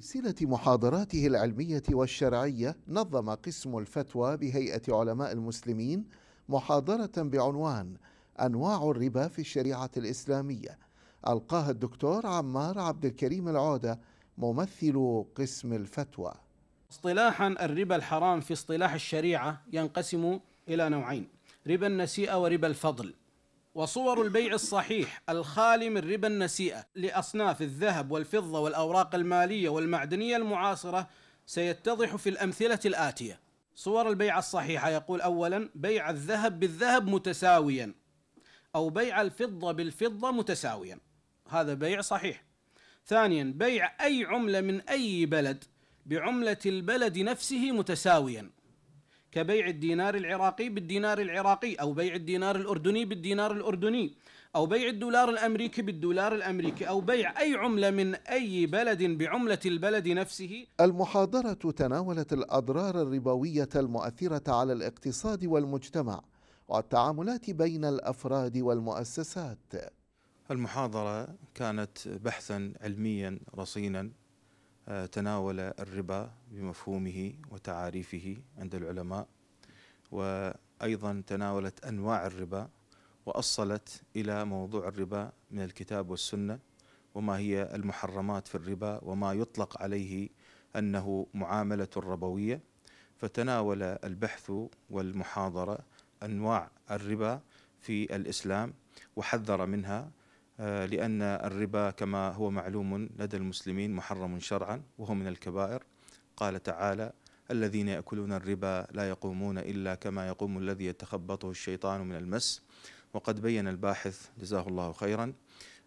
سلسلة محاضراته العلمية والشرعية نظم قسم الفتوى بهيئة علماء المسلمين محاضرة بعنوان أنواع الربا في الشريعة الإسلامية ألقاها الدكتور عمار عبد الكريم العودة ممثل قسم الفتوى اصطلاحا الربا الحرام في اصطلاح الشريعة ينقسم إلى نوعين ربا النسيئة وربا الفضل وصور البيع الصحيح الخالي من ربا النسيئة لأصناف الذهب والفضة والأوراق المالية والمعدنية المعاصرة سيتضح في الأمثلة الآتية صور البيع الصحيحة يقول أولا بيع الذهب بالذهب متساويا أو بيع الفضة بالفضة متساويا هذا بيع صحيح ثانيا بيع أي عملة من أي بلد بعملة البلد نفسه متساويا كبيع الدينار العراقي بالدينار العراقي او بيع الدينار الاردني بالدينار الاردني او بيع الدولار الامريكي بالدولار الامريكي او بيع اي عمله من اي بلد بعمله البلد نفسه. المحاضره تناولت الاضرار الربويه المؤثره على الاقتصاد والمجتمع والتعاملات بين الافراد والمؤسسات. المحاضره كانت بحثا علميا رصينا آه، تناول الربا بمفهومه وتعاريفه عند العلماء وايضا تناولت انواع الربا واصلت الى موضوع الربا من الكتاب والسنه وما هي المحرمات في الربا وما يطلق عليه انه معامله ربويه فتناول البحث والمحاضره انواع الربا في الاسلام وحذر منها آه، لأن الربا كما هو معلوم لدى المسلمين محرم شرعا وهو من الكبائر قال تعالى الذين يأكلون الربا لا يقومون إلا كما يقوم الذي يتخبطه الشيطان من المس وقد بين الباحث جزاه الله خيرا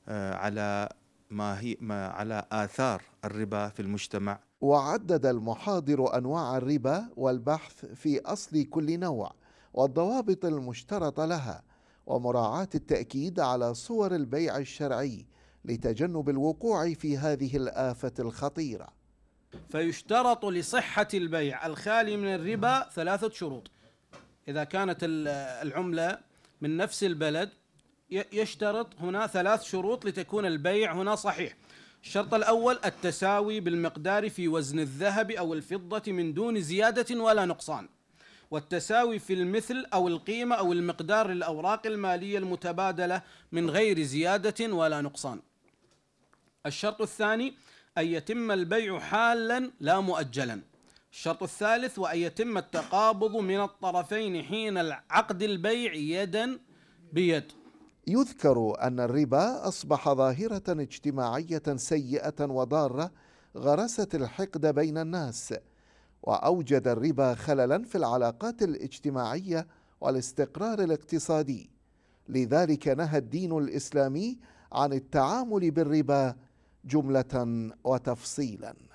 آه، على ما هي ما على آثار الربا في المجتمع وعدد المحاضر أنواع الربا والبحث في أصل كل نوع والضوابط المشترطة لها ومراعاة التأكيد على صور البيع الشرعي لتجنب الوقوع في هذه الآفة الخطيرة فيشترط لصحة البيع الخالي من الربا ثلاثة شروط إذا كانت العملة من نفس البلد يشترط هنا ثلاث شروط لتكون البيع هنا صحيح الشرط الأول التساوي بالمقدار في وزن الذهب أو الفضة من دون زيادة ولا نقصان والتساوي في المثل أو القيمة أو المقدار للأوراق المالية المتبادلة من غير زيادة ولا نقصان الشرط الثاني أن يتم البيع حالا لا مؤجلا الشرط الثالث وأن يتم التقابض من الطرفين حين العقد البيع يدا بيد يذكر أن الربا أصبح ظاهرة اجتماعية سيئة وضارة غرست الحقد بين الناس واوجد الربا خللا في العلاقات الاجتماعيه والاستقرار الاقتصادي لذلك نهى الدين الاسلامي عن التعامل بالربا جمله وتفصيلا